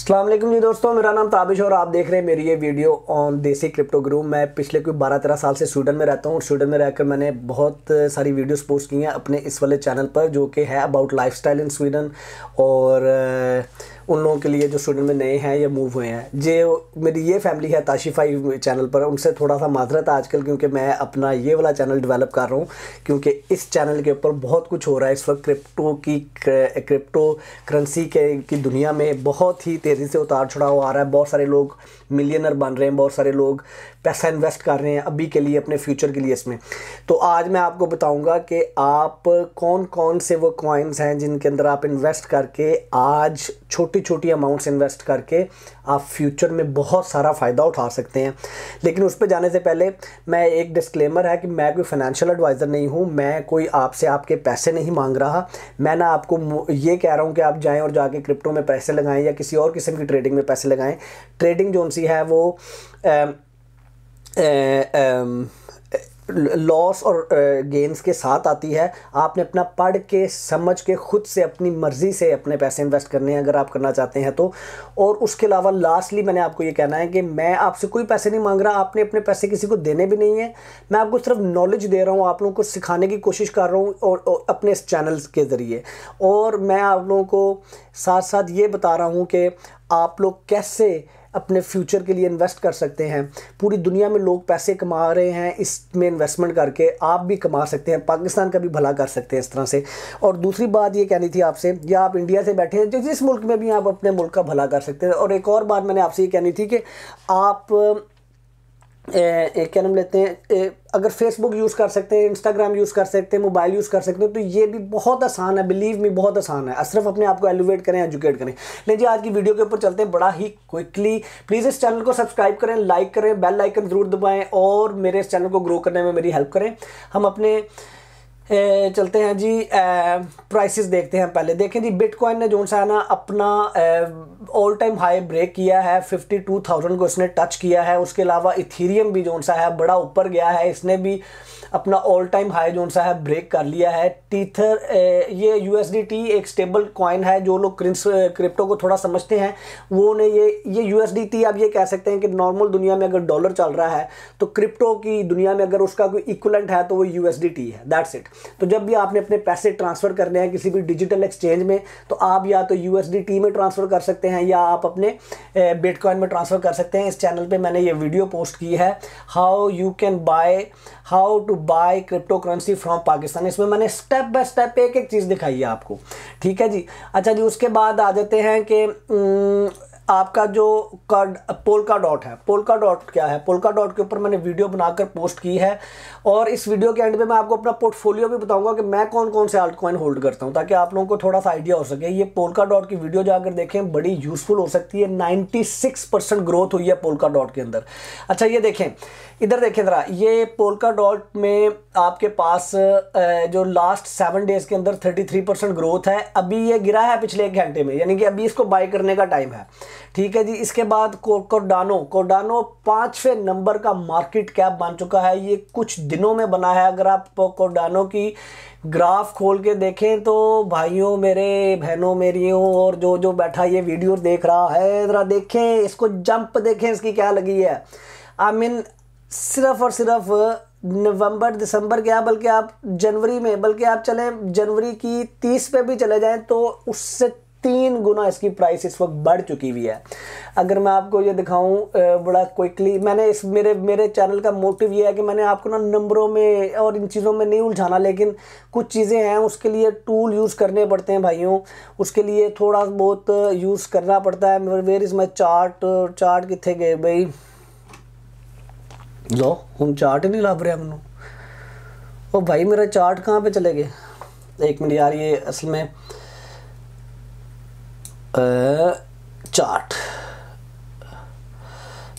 असलम जी दोस्तों मेरा नाम ताबिश और आप देख रहे हैं मेरी ये video on desi crypto group मैं पिछले कोई बारह तेरह साल से स्वीडन में रहता हूँ और स्वीडन में रहकर मैंने बहुत सारी वीडियोस पोस्ट की हैं अपने इस वाले चैनल पर जो कि है अबाउट लाइफ इन स्वीडन और उन लोगों के लिए जो स्टूडेंट में नए हैं या मूव हुए हैं जे मेरी ये फैमिली है ताशिफाई चैनल पर उनसे थोड़ा सा माजरत आजकल क्योंकि मैं अपना ये वाला चैनल डेवलप कर रहा हूँ क्योंकि इस चैनल के ऊपर बहुत कुछ हो रहा है इस वक्त क्रिप्टो की क्रिप्टो करेंसी के की दुनिया में बहुत ही तेज़ी से उतार चढ़ाव आ रहा है बहुत सारे लोग मिलियनर बन रहे हैं बहुत सारे लोग पैसा इन्वेस्ट कर रहे हैं अभी के लिए अपने फ्यूचर के लिए इसमें तो आज मैं आपको बताऊंगा कि आप कौन कौन से वो कॉइन्स हैं जिनके अंदर आप इन्वेस्ट करके आज छोटी छोटी छोटी अमाउंट्स इन्वेस्ट करके आप फ्यूचर में बहुत सारा फ़ायदा उठा सकते हैं लेकिन उस पर जाने से पहले मैं एक डिस्क्लेमर है कि मैं कोई फाइनेंशियल एडवाइज़र नहीं हूँ मैं कोई आपसे आपके पैसे नहीं मांग रहा मैं ना आपको ये कह रहा हूँ कि आप जाएँ और जाके क्रिप्टो में पैसे लगाएँ या किसी और किस्म की ट्रेडिंग में पैसे लगाएँ ट्रेडिंग जो सी है वो आ, आ, आ, लॉस और गेंस uh, के साथ आती है आपने अपना पढ़ के समझ के खुद से अपनी मर्ज़ी से अपने पैसे इन्वेस्ट करने हैं अगर आप करना चाहते हैं तो और उसके अलावा लास्टली मैंने आपको ये कहना है कि मैं आपसे कोई पैसे नहीं मांग रहा आपने अपने पैसे किसी को देने भी नहीं है मैं आपको सिर्फ नॉलेज दे रहा हूँ आप लोगों को सिखाने की कोशिश कर रहा हूँ और, और अपने इस चैनल के ज़रिए और मैं आप लोगों को साथ साथ ये बता रहा हूँ कि आप लोग कैसे अपने फ्यूचर के लिए इन्वेस्ट कर सकते हैं पूरी दुनिया में लोग पैसे कमा रहे हैं इसमें इन्वेस्टमेंट करके आप भी कमा सकते हैं पाकिस्तान का भी भला कर सकते हैं इस तरह से और दूसरी बात ये कहनी थी आपसे या आप इंडिया से बैठे हैं जिस मुल्क में भी आप अपने मुल्क का भला कर सकते हैं और एक और बात मैंने आपसे ये कहनी थी कि आप क्या नाम लेते हैं ए, अगर फेसबुक यूज़ कर सकते हैं इंस्टाग्राम यूज़ कर सकते हैं मोबाइल यूज़ कर सकते हैं तो ये भी बहुत आसान है बिलीव मी बहुत आसान है सिर्फ अपने आप को एलिवेट करें एजुकेट करें लेकिन जी आज की वीडियो के ऊपर चलते हैं बड़ा ही क्विकली प्लीज़ इस चैनल को सब्सक्राइब करें लाइक करें बेल आइकन ज़रूर दबाएँ और मेरे इस चैनल को ग्रो करने में मेरी हेल्प करें हम अपने चलते हैं जी प्राइसेस देखते हैं पहले देखें जी बिटकॉइन ने जो सा ना अपना ऑल टाइम हाई ब्रेक किया है 52,000 को इसने टच किया है उसके अलावा इथीरियम भी जो सा है बड़ा ऊपर गया है इसने भी अपना ऑल टाइम हाई जो सा है ब्रेक कर लिया है टीथर ये यू एक स्टेबल कॉइन है जो लोग क्रिप्टो को थोड़ा समझते हैं वो ने ये ये यू आप ये कह सकते हैं कि नॉर्मल दुनिया में अगर डॉलर चल रहा है तो क्रिप्टो की दुनिया में अगर उसका कोई इक्वलेंट है तो वो यू है दैट्स इट तो जब भी आपने अपने पैसे ट्रांसफ़र करने हैं किसी भी डिजिटल एक्सचेंज में तो आप या तो यू में ट्रांसफ़र कर सकते हैं या आप अपने बिटकॉइन में ट्रांसफ़र कर सकते हैं इस चैनल पर मैंने ये वीडियो पोस्ट की है how you can buy how to buy crypto currency from Pakistan इसमें मैंने स्टेप बाय स्टेप एक एक चीज़ दिखाई है आपको ठीक है जी अच्छा जी उसके बाद आ जाते हैं कि आपका जो कार्ड पोलका डॉट है पोलका डॉट क्या है पोलका डॉट के ऊपर मैंने वीडियो बनाकर पोस्ट की है और इस वीडियो के एंड में मैं आपको अपना पोर्टफोलियो भी बताऊंगा कि मैं कौन कौन से आल्ट कॉइन होल्ड करता हूं ताकि आप लोगों को थोड़ा सा आइडिया हो सके ये पोलका डॉट की वीडियो जाकर देखें बड़ी यूजफुल हो सकती है नाइन्टी ग्रोथ हुई है पोलका डॉट के अंदर अच्छा ये देखें इधर देखिए ज़रा ये पोलका डॉट में आपके पास जो लास्ट सेवन डेज़ के अंदर 33 परसेंट ग्रोथ है अभी ये गिरा है पिछले एक घंटे में यानी कि अभी इसको बाई करने का टाइम है ठीक है जी इसके बाद कोडानो कोडानो पाँचवें नंबर का मार्केट कैप बन चुका है ये कुछ दिनों में बना है अगर आप कोडानो की ग्राफ खोल के देखें तो भाइयों मेरे बहनों मेरियों और जो जो बैठा ये वीडियो देख रहा है ज़रा देखें इसको जंप देखें इसकी क्या लगी है आई I मीन mean, सिर्फ और सिर्फ नवंबर दिसंबर क्या बल्कि आप जनवरी में बल्कि आप चलें जनवरी की तीस पे भी चले जाएं तो उससे तीन गुना इसकी प्राइस इस वक्त बढ़ चुकी हुई है अगर मैं आपको ये दिखाऊं बड़ा क्विकली मैंने इस मेरे मेरे चैनल का मोटिव ये है कि मैंने आपको ना नंबरों में और इन चीज़ों में नहीं उलझाना लेकिन कुछ चीज़ें हैं उसके लिए टूल यूज़ करने पड़ते हैं भाइयों उसके लिए थोड़ा बहुत यूज़ करना पड़ता है where is my chart chart कितने गए भाई लो हम चार्ट ही नहीं लाभ रहे हमने ओ भाई मेरा चार्ट कहाँ पे चले गए एक मिनट यार ये असल में चार्ट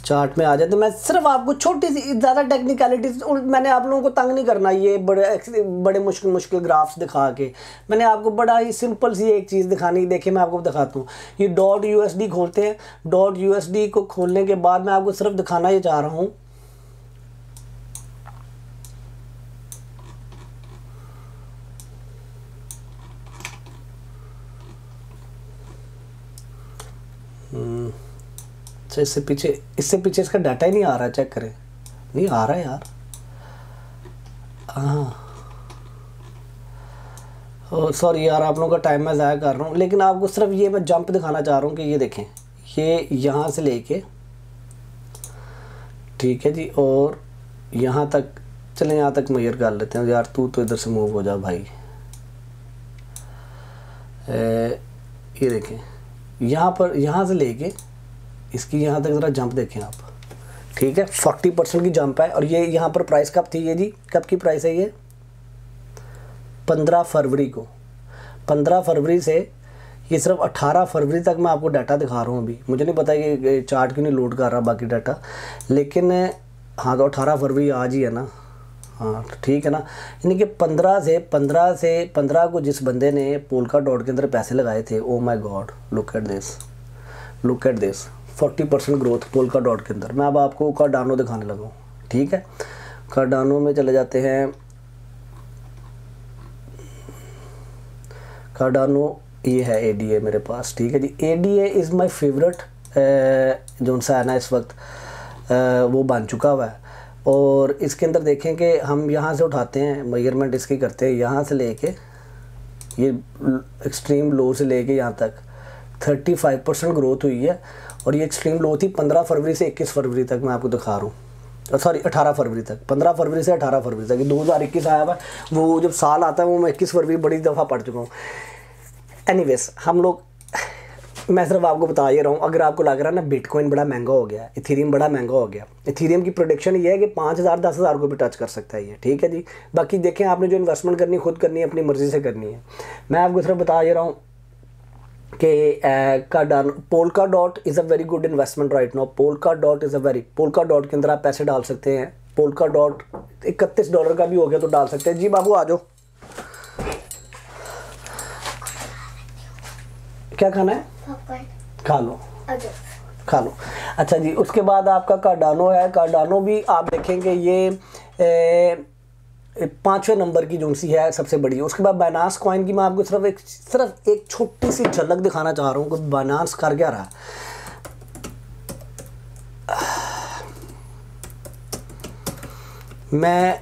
चार्ट में आ जाते मैं सिर्फ आपको छोटी सी ज़्यादा टेक्निकलिटीज मैंने आप लोगों को तंग नहीं करना ये बड़े बड़े मुश्किल मुश्किल ग्राफ्स दिखा के मैंने आपको बड़ा ही सिंपल सी एक चीज़ दिखानी देखिए मैं आपको दिखाता हूँ ये डॉट यूएसडी खोलते हैं डॉट यूएसडी को खोलने के बाद मैं आपको सिर्फ दिखाना ये चाह रहा हूँ अच्छा इससे पीछे इससे पीछे इसका डाटा ही नहीं आ रहा चेक करें नहीं आ रहा है यार हाँ सॉरी oh, यार आप लोगों का टाइम मैं ज़ाया कर रहा हूँ लेकिन आपको सिर्फ ये मैं जंप दिखाना चाह रहा हूँ कि ये देखें ये यहाँ से लेके ठीक है जी और यहाँ तक चलें यहाँ तक मैयर कर लेते हैं यार तू तो इधर से मूव हो जा भाई ए, ये देखें यहाँ पर यहाँ से लेके इसकी यहाँ तक ज़रा जंप देखें आप ठीक है फोर्टी परसेंट की जंप है और ये यहाँ पर प्राइस कब थी ये जी कब की प्राइस है ये पंद्रह फरवरी को पंद्रह फरवरी से ये सिर्फ 18 फरवरी तक मैं आपको डाटा दिखा रहा हूँ अभी मुझे नहीं पता ये चार्ट क्यों नहीं लोड कर रहा बाकी डाटा लेकिन हाँ तो अठारह फरवरी आज ही है ना हाँ, तो ठीक है ना यानी कि पंद्रह से पंद्रह से पंद्रह को जिस बंदे ने पोलका डॉट के अंदर पैसे लगाए थे oh my god look at this look at this forty percent growth Polkadot के अंदर मैं अब आपको कार्डानो दिखाने लगा हूँ ठीक है कार्डानो में चले जाते हैं कार्डानो ये है ए मेरे पास ठीक है जी ए इज़ माई फेवरेट जो सा है ना इस वक्त आ, वो बन चुका हुआ है और इसके अंदर देखें कि हम यहाँ से उठाते हैं मेजरमेंट इसकी करते हैं यहाँ से लेके ये एक्सट्रीम लो से लेके यहाँ तक 35 परसेंट ग्रोथ हुई है और ये एक्सट्रीम लो थी 15 फरवरी से 21 फरवरी तक मैं आपको दिखा रहा हूँ सॉरी 18 फरवरी तक 15 फरवरी से 18 फरवरी तक दो हज़ार इक्कीस आया हुआ वो जब साल आता है वो मैं इक्कीस फरवरी बड़ी दफ़ा पढ़ चुका हूँ एनी हम लोग मैं सिर्फ आपको बता ही रहा हूँ अगर आपको लग रहा है ना बिटकॉइन बड़ा महंगा हो गया इथेरियम बड़ा महंगा हो गया इथेरियम की प्रोडिक्शन ये है कि पाँच हज़ार दस हज़ार को भी टच कर सकता है ये ठीक है जी बाकी देखें आपने जो इन्वेस्टमेंट करनी है खुद करनी है अपनी मर्ज़ी से करनी है मैं आपको सिर्फ बता ही रहा हूँ कि का डन Polkadot is a very good investment right now Polkadot is a very Polkadot के अंदर आप पैसे डाल सकते हैं पोलका डॉट इकतीस डॉलर का भी हो गया तो डाल सकते हैं जी बाबू आ जाओ क्या खाना है खा लो खा लो अच्छा जी उसके बाद आपका कार्डानो है कार्डानो भी आप देखेंगे ये पाँचवें नंबर की जो सी है सबसे बड़ी है उसके बाद बैनास कॉइन की मैं आपको सिर्फ एक सिर्फ एक छोटी सी झलक दिखाना चाह रहा हूँ कि बैनास कर क्या रहा मैं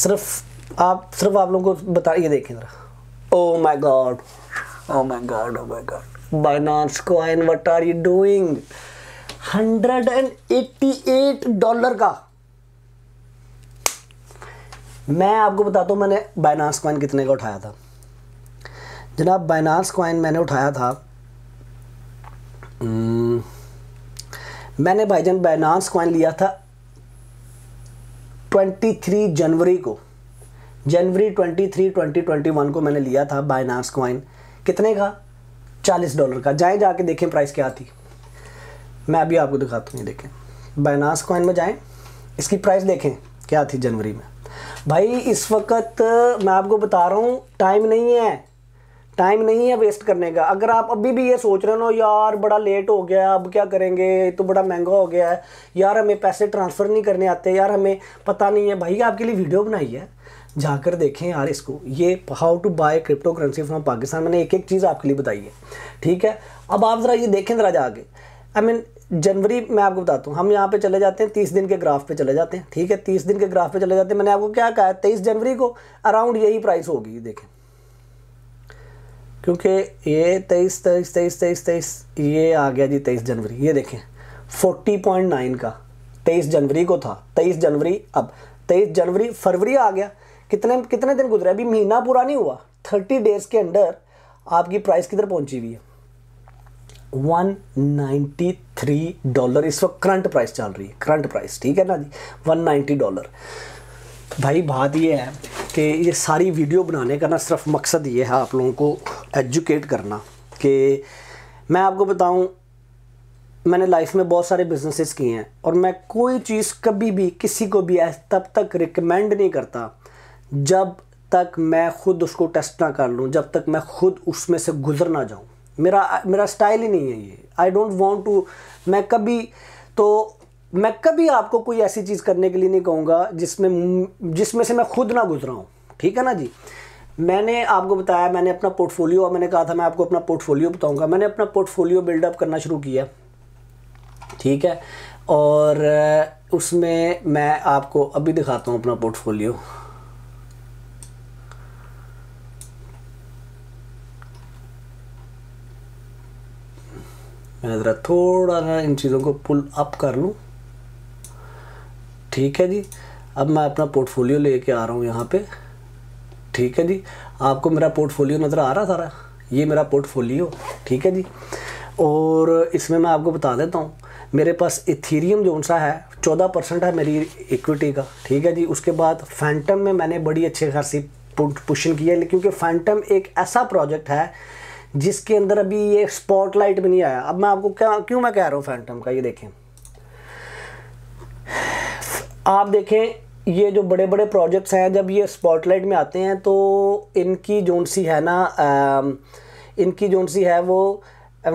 सिर्फ आप सिर्फ आप लोगों को बता ये देखें oh my god Oh my god, oh my god. Binance coin, what are you doing? 188 dollar का मैं आपको बताता हूँ मैंने बाइनास कॉइन कितने का उठाया था जनाब बाइनास कॉइन मैंने उठाया था hmm, मैंने भाई भाईजान बाइनास कॉइन लिया था 23 जनवरी को जनवरी 23 2021 को मैंने लिया था बाइनास कॉइन कितने का चालीस डॉलर का जाएँ जाके देखें प्राइस क्या थी मैं अभी आपको दिखाता हूँ देखें बैनास कॉइन में जाएँ इसकी प्राइस देखें क्या थी जनवरी में भाई इस वक्त मैं आपको बता रहा हूँ टाइम नहीं है टाइम नहीं है वेस्ट करने का अगर आप अभी भी ये सोच रहे हो यार बड़ा लेट हो गया अब क्या करेंगे तो बड़ा महंगा हो गया है यार हमें पैसे ट्रांसफ़र नहीं करने आते यार हमें पता नहीं है भाई आपके लिए वीडियो बनाई है जाकर देखें यार इसको ये how to buy crypto currency from Pakistan मैंने एक एक चीज़ आपके लिए बताई है ठीक है अब आप ज़रा ये देखें ज़रा जाके आई मीन जनवरी मैं आपको बताता हूँ हम यहाँ पे चले जाते हैं तीस दिन के ग्राफ पे चले जाते हैं ठीक है तीस दिन के ग्राफ पे चले जाते हैं मैंने आपको क्या कहा तेईस जनवरी को अराउंड यही प्राइस होगी देखें क्योंकि ये तेईस तेईस तेईस तेईस तेईस ये आ गया जी तेईस जनवरी ये देखें फोर्टी पॉइंट नाइन का तेईस जनवरी को था तेईस जनवरी अब तेईस जनवरी फरवरी आ गया कितने कितने दिन गुजरे अभी महीना पूरा नहीं हुआ थर्टी डेज के अंदर आपकी प्राइस किधर पहुंची हुई है 193 डॉलर इस वक्त करंट प्राइस चल रही है करंट प्राइस ठीक है ना जी 190 डॉलर भाई बात ये है कि ये सारी वीडियो बनाने का ना सिर्फ मकसद ये है आप लोगों को एजुकेट करना कि मैं आपको बताऊं मैंने लाइफ में बहुत सारे बिजनेसेस किए हैं और मैं कोई चीज़ कभी भी किसी को भी तब तक रिकमेंड नहीं करता जब तक मैं खुद उसको टेस्ट ना कर लूँ जब तक मैं खुद उसमें से गुजर ना जाऊँ मेरा मेरा स्टाइल ही नहीं है ये आई डोंट वॉन्ट टू मैं कभी तो मैं कभी आपको कोई ऐसी चीज़ करने के लिए नहीं कहूँगा जिसमें जिसमें से मैं खुद ना गुजरा हूँ ठीक है ना जी मैंने आपको बताया मैंने अपना पोर्टफोलियो और मैंने कहा था मैं आपको अपना पोर्टफोलियो बताऊँगा मैंने अपना पोर्टफोलियो बिल्डअप करना शुरू किया ठीक है और उसमें मैं आपको अभी दिखाता हूँ अपना पोर्टफोलियो मैं ज़रा थोड़ा सा इन चीज़ों को पुल अप कर लूँ ठीक है जी अब मैं अपना पोर्टफोलियो लेके आ रहा हूँ यहाँ पे ठीक है जी आपको मेरा पोर्टफोलियो नज़र आ रहा सारा ये मेरा पोर्टफोलियो ठीक है जी और इसमें मैं आपको बता देता हूँ मेरे पास इथीरियम जो सा है चौदह परसेंट है मेरी इक्विटी का ठीक है जी उसके बाद फैंटम में मैंने बड़ी अच्छी खासी पुशन की है क्योंकि फैंटम एक ऐसा प्रोजेक्ट है जिसके अंदर अभी ये स्पॉटलाइट भी नहीं आया अब मैं आपको क्या क्यों मैं कह रहा हूँ फैंटम का ये देखें आप देखें ये जो बड़े बड़े प्रोजेक्ट्स हैं जब ये स्पॉटलाइट में आते हैं तो इनकी जोन सी है ना आ, इनकी जोन सी है वो आ,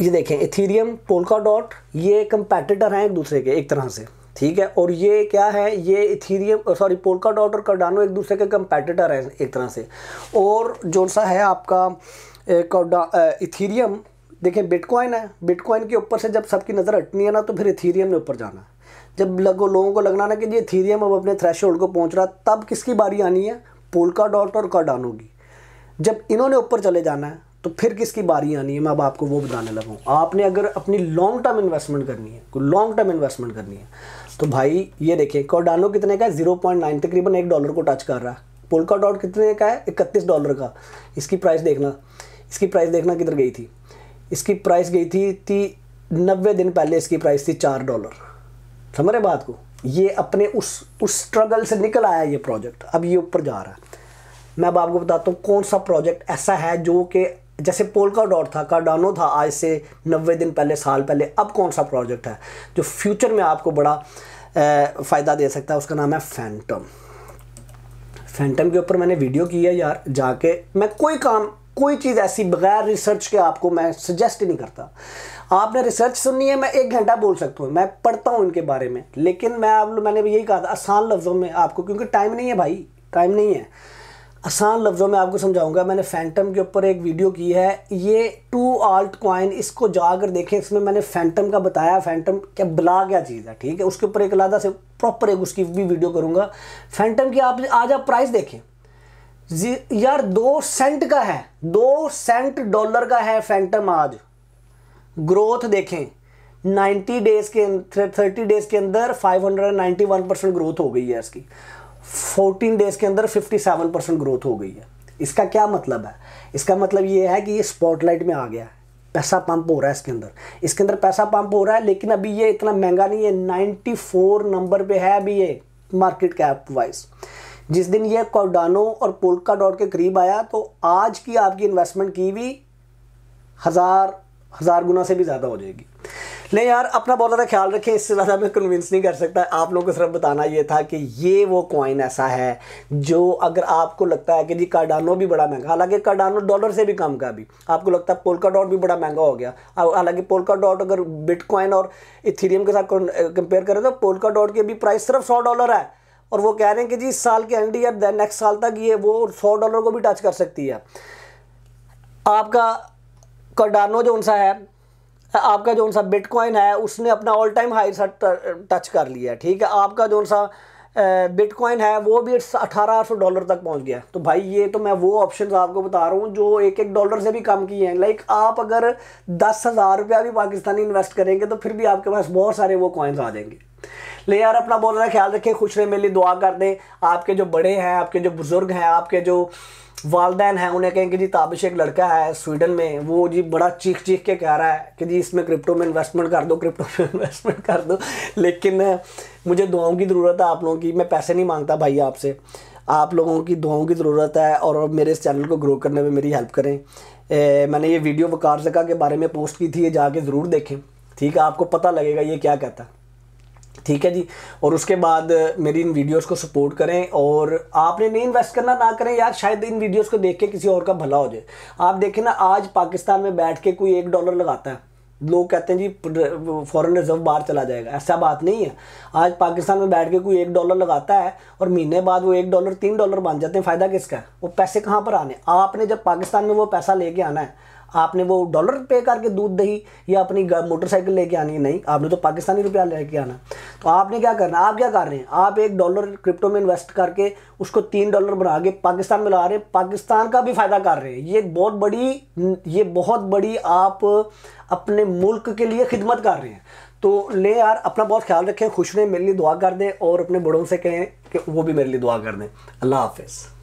ये देखें इथीरियम पोलका डॉट ये कंपेटिटर हैं एक दूसरे के एक तरह से ठीक है और ये क्या है ये इथीरियम सॉरी पोलका डॉट और कार्डानो एक दूसरे के कंपेटिटर हैं एक तरह से और जो सा है आपका इथीरियम देखें बिटकॉइन है बिटकॉइन के ऊपर से जब सबकी नज़र हटनी है ना तो फिर इथीरियम ने ऊपर जाना जब लगो लोगों को लगना ना कि ये इथीरियम अब अपने थ्रेश को पहुँच रहा तब किसकी बारी आनी है पोलका डॉट और कार्डानो की जब इन्होंने ऊपर चले जाना है तो फिर किसकी बारी आनी है मैं अब आपको वो बताने लगा आपने अगर अपनी लॉन्ग टर्म इन्वेस्टमेंट करनी है कोई लॉन्ग टर्म इन्वेस्टमेंट करनी है तो भाई ये देखिए कॉडानो कितने का है जीरो पॉइंट नाइन तकरीबन एक डॉलर को टच कर रहा है पोलका डॉट कितने का है इकतीस डॉलर का इसकी प्राइस देखना इसकी प्राइस देखना किधर गई थी इसकी प्राइस गई थी थी नब्बे दिन पहले इसकी प्राइस थी चार डॉलर समझ रहे बात को ये अपने उस उस स्ट्रगल से निकल आया ये प्रोजेक्ट अब ये ऊपर जा रहा है मैं अब आपको बताता हूँ कौन सा प्रोजेक्ट ऐसा है जो कि जैसे पोलका डॉट था कार्डानो था आज से नब्बे दिन पहले साल पहले अब कौन सा प्रोजेक्ट है जो फ्यूचर में आपको बड़ा फ़ायदा दे सकता है उसका नाम है फैंटम फैंटम के ऊपर मैंने वीडियो की है यार जाके मैं कोई काम कोई चीज़ ऐसी बगैर रिसर्च के आपको मैं सजेस्ट नहीं करता आपने रिसर्च सुननी है मैं एक घंटा बोल सकता हूँ मैं पढ़ता हूँ इनके बारे में लेकिन मैं आप मैंने यही कहा था आसान लफ्ज़ों में आपको क्योंकि टाइम नहीं है भाई टाइम नहीं है आसान लफ्ज़ों में आपको समझाऊंगा मैंने फैंटम के ऊपर एक वीडियो की है ये टू आल्ट क्वाइन इसको जाकर देखें इसमें मैंने फैंटम का बताया फैंटम क्या ब्ला क्या चीज़ है ठीक है उसके ऊपर एक अलादा से प्रॉपर एक उसकी भी वीडियो करूँगा फैंटम की आप आज आप प्राइस देखें यार दो सेंट का है दो सेंट डॉलर का है फैंटम आज ग्रोथ देखें 90 डेज़ के थर्टी डेज़ के अंदर 591 परसेंट ग्रोथ हो गई है इसकी 14 डेज के अंदर 57 परसेंट ग्रोथ हो गई है इसका क्या मतलब है इसका मतलब ये है कि ये स्पॉटलाइट में आ गया है पैसा पंप हो रहा है इसके अंदर इसके अंदर पैसा पंप हो रहा है लेकिन अभी ये इतना महंगा नहीं है 94 नंबर पे है अभी ये मार्केट कैप वाइज जिस दिन ये कॉडानो और पोलका डॉट के करीब आया तो आज की आपकी इन्वेस्टमेंट की भी हज़ार हज़ार गुना से भी ज़्यादा हो जाएगी नहीं यार अपना बहुत ज़्यादा ख्याल रखें इससे ज़्यादा मैं कन्विंस नहीं कर सकता आप लोगों को सिर्फ बताना ये था कि ये वो कॉइन ऐसा है जो अगर आपको लगता है कि जी कार्डानो भी बड़ा महंगा हालांकि कार्डानो डॉलर से भी कम का भी आपको लगता है पोलका डॉट भी बड़ा महंगा हो गया हालांकि पोलका डॉट अगर बिटकॉइन और इथीरियम के साथ कंपेयर करें तो पोलका डॉट की भी प्राइस सिर्फ सौ डॉलर है और वो कह रहे हैं कि जी इस साल के एंड या नेक्स्ट साल तक ये वो सौ डॉलर को भी टच कर सकती है आपका कार्डानो जो सा है आपका जो सा बिटकॉइन है उसने अपना ऑल टाइम हाई सा टच कर लिया ठीक है आपका जो सा बिटकॉइन है वो भी अठारह सौ डॉलर तक पहुंच गया तो भाई ये तो मैं वो ऑप्शन आपको बता रहा हूँ जो एक एक डॉलर से भी कम किए हैं लाइक आप अगर दस हज़ार रुपया भी पाकिस्तानी इन्वेस्ट करेंगे तो फिर भी आपके पास बहुत सारे वो कॉइन्स आ जाएंगे ले यार अपना बहुत ज़्यादा ख्याल रखें खुश रहे मेरे लिए दुआ कर दें आपके जो बड़े हैं आपके जो बुज़ुर्ग हैं आपके जो वालदेन हैं उन्हें कहें कि जी ताबिश एक लड़का है स्वीडन में वो जी बड़ा चीख चीख के कह रहा है कि जी इसमें क्रिप्टो में इन्वेस्टमेंट कर दो क्रिप्टो में इन्वेस्टमेंट कर दो लेकिन मुझे दुआओं की ज़रूरत है आप लोगों की मैं पैसे नहीं मांगता भाई आपसे आप लोगों की दुआओं की ज़रूरत है और मेरे इस चैनल को ग्रो करने में मेरी हेल्प करें ए, मैंने ये वीडियो वकार जका के बारे में पोस्ट की थी ये जाके ज़रूर देखें ठीक है आपको पता लगेगा ये क्या कहता है ठीक है जी और उसके बाद मेरी इन वीडियोस को सपोर्ट करें और आपने नहीं इन्वेस्ट करना ना करें यार शायद इन वीडियोस को देख के किसी और का भला हो जाए आप देखें ना आज पाकिस्तान में बैठ के कोई एक डॉलर लगाता है लोग कहते हैं जी फॉरेन रिजर्व बाहर चला जाएगा ऐसा बात नहीं है आज पाकिस्तान में बैठ के कोई एक डॉलर लगाता है और महीने बाद वो एक डॉलर तीन डॉलर बन जाते हैं फ़ायदा किसका है वो पैसे कहाँ पर आने आपने जब पाकिस्तान में वो पैसा लेके आना है आपने वो डॉलर पे करके दूध दही या अपनी मोटरसाइकिल लेके आनी है नहीं आपने तो पाकिस्तानी रुपया लेके आना तो आपने क्या करना आप क्या कर रहे हैं आप एक डॉलर क्रिप्टो में इन्वेस्ट करके उसको तीन डॉलर बना के पाकिस्तान में ला रहे हैं पाकिस्तान का भी फ़ायदा कर रहे हैं ये बहुत बड़ी ये बहुत बड़ी आप अपने मुल्क के लिए खिदमत कर रहे हैं तो ले यार अपना बहुत ख्याल रखें खुश रहें मेरे लिए दुआ कर दें और अपने बड़ों से कहें कि वो भी मेरे लिए दुआ कर दें अल्लाह हाफिज़